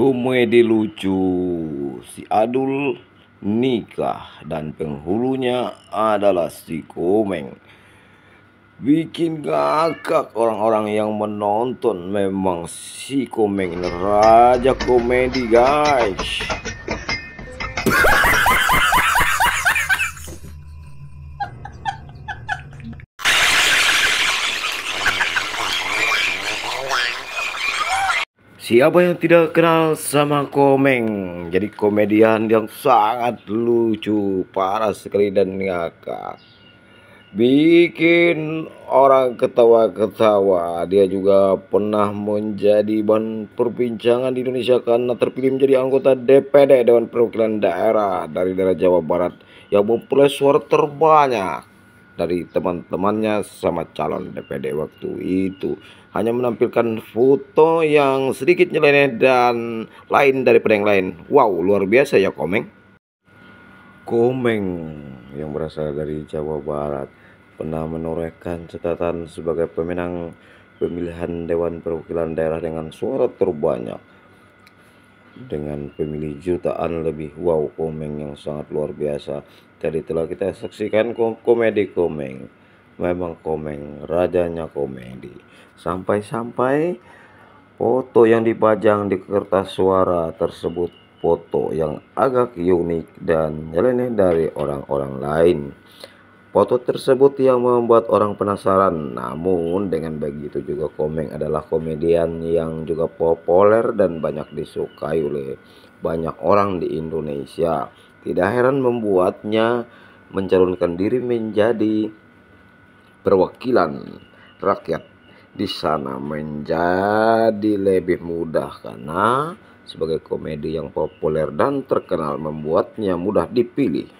komedi lucu si Adul nikah dan penghulunya adalah si Komeng. Bikin ngakak orang-orang yang menonton memang si Komeng raja komedi guys. Siapa yang tidak kenal sama Komeng? Jadi komedian yang sangat lucu, parah sekali dan ngakak. Bikin orang ketawa-ketawa. Dia juga pernah menjadi bahan perbincangan di Indonesia karena terpilih menjadi anggota DPD Dewan Perwakilan Daerah dari daerah Jawa Barat yang memperoleh suara terbanyak dari teman-temannya sama calon DPD waktu itu hanya menampilkan foto yang sedikit nyeleneh dan lain dari yang lain. Wow, luar biasa ya Komeng. Komeng yang berasal dari Jawa Barat pernah menorehkan catatan sebagai pemenang pemilihan Dewan Perwakilan Daerah dengan suara terbanyak dengan pemilih jutaan lebih wow komeng yang sangat luar biasa jadi telah kita saksikan komedi komeng memang komeng rajanya komedi sampai-sampai foto yang dipajang di kertas suara tersebut foto yang agak unik dan nyeleneh dari orang-orang lain Foto tersebut yang membuat orang penasaran, namun dengan begitu juga Komeng adalah komedian yang juga populer dan banyak disukai oleh banyak orang di Indonesia. Tidak heran membuatnya mencalonkan diri menjadi perwakilan rakyat di sana menjadi lebih mudah karena sebagai komedi yang populer dan terkenal membuatnya mudah dipilih.